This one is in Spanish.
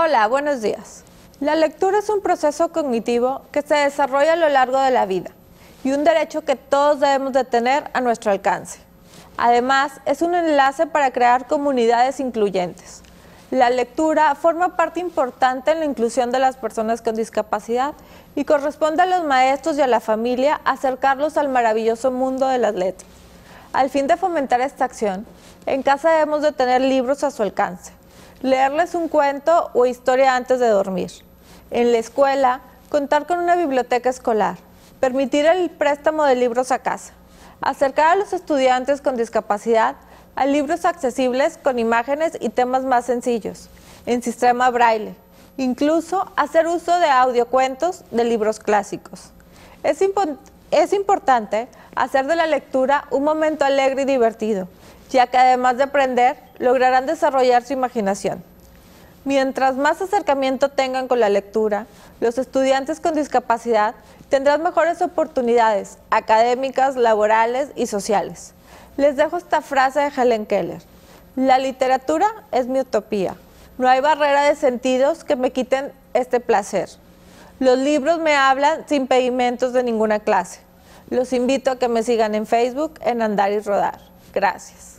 Hola, buenos días. La lectura es un proceso cognitivo que se desarrolla a lo largo de la vida y un derecho que todos debemos de tener a nuestro alcance. Además, es un enlace para crear comunidades incluyentes. La lectura forma parte importante en la inclusión de las personas con discapacidad y corresponde a los maestros y a la familia acercarlos al maravilloso mundo de las letras. Al fin de fomentar esta acción, en casa debemos de tener libros a su alcance leerles un cuento o historia antes de dormir. En la escuela, contar con una biblioteca escolar, permitir el préstamo de libros a casa, acercar a los estudiantes con discapacidad a libros accesibles con imágenes y temas más sencillos, en sistema braille, incluso hacer uso de audiocuentos de libros clásicos. Es, es importante hacer de la lectura un momento alegre y divertido, ya que además de aprender, lograrán desarrollar su imaginación. Mientras más acercamiento tengan con la lectura, los estudiantes con discapacidad tendrán mejores oportunidades académicas, laborales y sociales. Les dejo esta frase de Helen Keller. La literatura es mi utopía. No hay barrera de sentidos que me quiten este placer. Los libros me hablan sin pedimentos de ninguna clase. Los invito a que me sigan en Facebook en Andar y Rodar. Gracias.